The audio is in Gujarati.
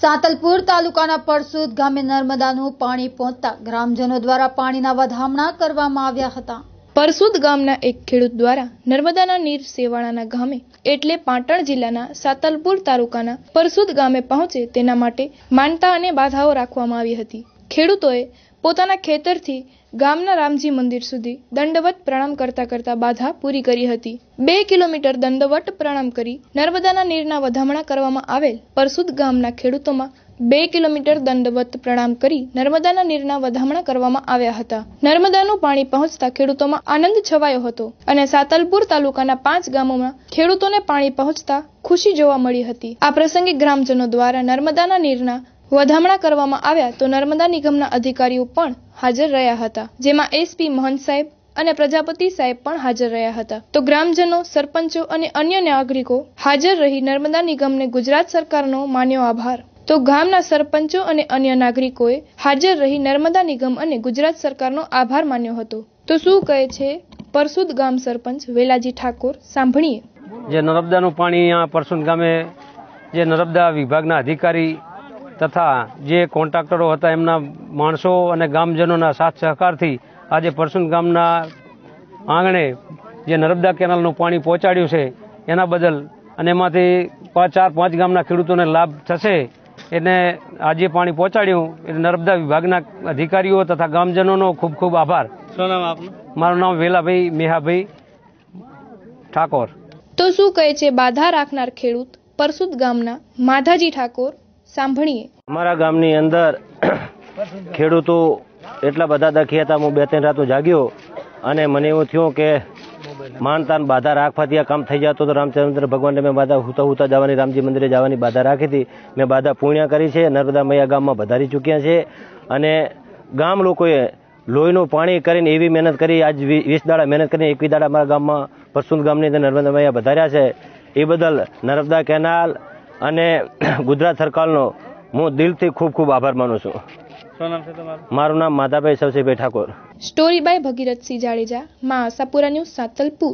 સાતલપુર તાલુકાના પરસુદ ગામે નર્મદાનું પાણી પહોંચતા ગ્રામજનો દ્વારા પાણીના વધામણા કરવામાં આવ્યા હતા પરસુદ ગામના એક ખેડૂત દ્વારા નર્મદાના નીર સેવાળાના ગામે એટલે પાટણ જિલ્લાના સાતલપુર તાલુકાના પરસુદ ગામે પહોંચે તેના માટે માનતા અને બાધાઓ રાખવામાં આવી હતી ખેડૂતોએ પોતાના ખેતરથી ગામના રામજી મંદિર સુધી દંડવત પ્રણામ કરતા કરતા બાધા પૂરી કરી હતી બે કિલોમીટર દંડવત પ્રણામ કરી નર્મદાના નીરના વધામણા કરવામાં આવેલ પરસુદ ગામના ખેડૂતોમાં બે કિલોમીટર દંડવત પ્રણામ કરી નર્મદાના નીરના વધામણા કરવામાં આવ્યા હતા નર્મદાનું પાણી પહોંચતા ખેડૂતોમાં આનંદ છવાયો હતો અને સાતલપુર તાલુકાના પાંચ ગામોમાં ખેડૂતોને પાણી પહોંચતા ખુશી જોવા મળી હતી આ પ્રસંગે ગ્રામજનો દ્વારા નર્મદાના નીરના વધામણા કરવામાં આવ્યા તો નર્મદા નિગમના અધિકારીઓ પણ હાજર રહ્યા હતા જેમાં એસપી મહંત સાહેબ અને પ્રજાપતિ સાહેબ પણ હાજર રહ્યા હતા તો ગ્રામજનો સરપંચો અને અન્ય નાગરિકો હાજર રહી નર્મદા નિગમને ગુજરાત સરકારનો માન્યો આભાર તો ગામના સરપંચો અને અન્ય નાગરિકોએ હાજર રહી નર્મદા નિગમ અને ગુજરાત સરકારનો આભાર માન્યો હતો તો શું કહે છે પરસુદ ગામ સરપંચ વેલાજી ઠાકોર સાંભળીએ જે નર્મદાનું પાણી આ પરસુદ ગામે જે નર્મદા વિભાગના અધિકારી તથા જે કોન્ટ્રાક્ટરો હતા એમના માણસો અને ગામજનોના સાથ સહકારથી આજે પરસુન ગામના આંગણે જે નર્મદા કેનાલનું પાણી પહોંચાડ્યું છે એના બદલ અને એમાંથી પાંચ ચાર પાંચ ગામના ખેડૂતોને લાભ થશે એને આજે પાણી પહોંચાડ્યું એટલે નર્મદા વિભાગના અધિકારીઓ તથા ગામજનોનો ખૂબ ખૂબ આભાર મારું નામ વેલાભાઈ મેહાભાઈ ઠાકોર તો શું કહે છે બાધા રાખનાર ખેડૂત પરસુદ ગામના માધાજી ઠાકોર સાંભળીએ અમારા ગામની અંદર ખેડૂતો એટલા બધા દખી હતા હું બે ત્રણ રાતો જાગ્યો અને મને એવું થયું કે માનતાન બાધા રાખવાથી આ કામ થઈ જતો તો રામચંદ્ર ભગવાનને મેં બાધા હુતા હુતા જવાની રામજી મંદિરે જવાની બાધા રાખી હતી મેં બાધા પૂર્ણ્યા કરી છે નર્મદા મૈયા ગામમાં વધારી ચૂક્યા છે અને ગામ લોકોએ લોહીનું પાણી કરીને એવી મહેનત કરી આજ વીસ દાડા મહેનત કરીને એકવીસ દાડા અમારા ગામમાં પરસુંદ ગામની અંદર નર્મદા મૈયા વધાર્યા છે એ બદલ નર્મદા કેનાલ અને ગુજરાત સરકારનો હું દિલથી ખૂબ ખૂબ આભાર માનું છું મારું નામ Madhabhai Savsibhai Thakor story by Bhagirathsinh Jadeja Maa Ashapura news Satalpur